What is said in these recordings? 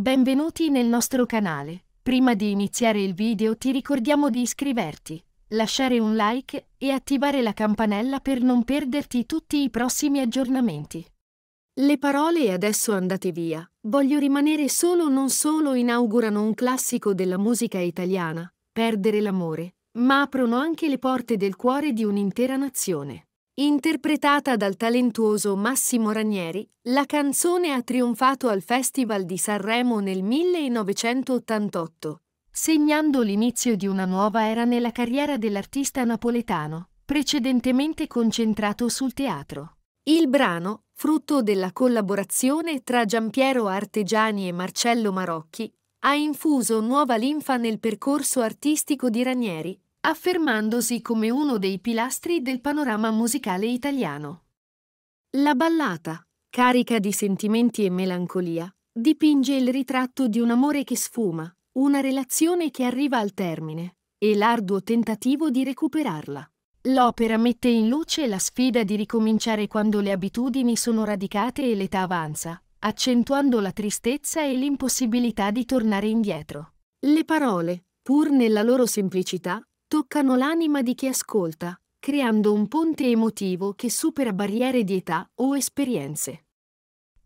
Benvenuti nel nostro canale. Prima di iniziare il video ti ricordiamo di iscriverti, lasciare un like e attivare la campanella per non perderti tutti i prossimi aggiornamenti. Le parole adesso andate via, voglio rimanere solo non solo inaugurano un classico della musica italiana, perdere l'amore, ma aprono anche le porte del cuore di un'intera nazione. Interpretata dal talentuoso Massimo Ranieri, la canzone ha trionfato al Festival di Sanremo nel 1988, segnando l'inizio di una nuova era nella carriera dell'artista napoletano, precedentemente concentrato sul teatro. Il brano, frutto della collaborazione tra Giampiero Artegiani e Marcello Marocchi, ha infuso nuova linfa nel percorso artistico di Ranieri, affermandosi come uno dei pilastri del panorama musicale italiano. La ballata, carica di sentimenti e melancolia, dipinge il ritratto di un amore che sfuma, una relazione che arriva al termine e l'arduo tentativo di recuperarla. L'opera mette in luce la sfida di ricominciare quando le abitudini sono radicate e l'età avanza, accentuando la tristezza e l'impossibilità di tornare indietro. Le parole, pur nella loro semplicità, toccano l'anima di chi ascolta, creando un ponte emotivo che supera barriere di età o esperienze.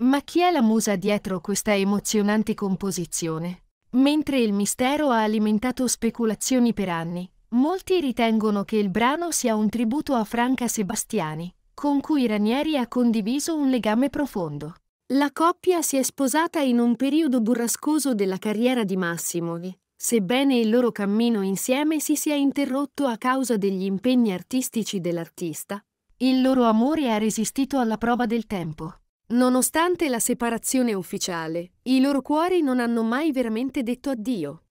Ma chi è la musa dietro questa emozionante composizione? Mentre il mistero ha alimentato speculazioni per anni, molti ritengono che il brano sia un tributo a Franca Sebastiani, con cui Ranieri ha condiviso un legame profondo. La coppia si è sposata in un periodo burrascoso della carriera di Massimovi, sebbene il loro cammino insieme si sia interrotto a causa degli impegni artistici dell'artista, il loro amore ha resistito alla prova del tempo. Nonostante la separazione ufficiale, i loro cuori non hanno mai veramente detto addio.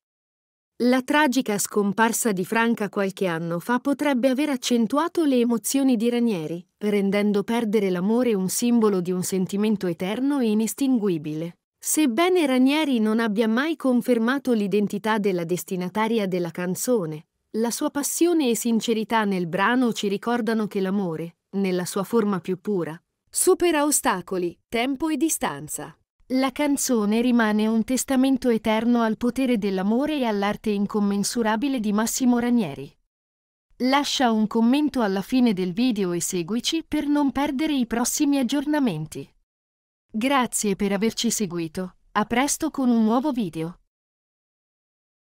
La tragica scomparsa di Franca qualche anno fa potrebbe aver accentuato le emozioni di Ranieri, rendendo perdere l'amore un simbolo di un sentimento eterno e inestinguibile. Sebbene Ranieri non abbia mai confermato l'identità della destinataria della canzone, la sua passione e sincerità nel brano ci ricordano che l'amore, nella sua forma più pura, supera ostacoli, tempo e distanza. La canzone rimane un testamento eterno al potere dell'amore e all'arte incommensurabile di Massimo Ranieri. Lascia un commento alla fine del video e seguici per non perdere i prossimi aggiornamenti. Grazie per averci seguito, a presto con un nuovo video.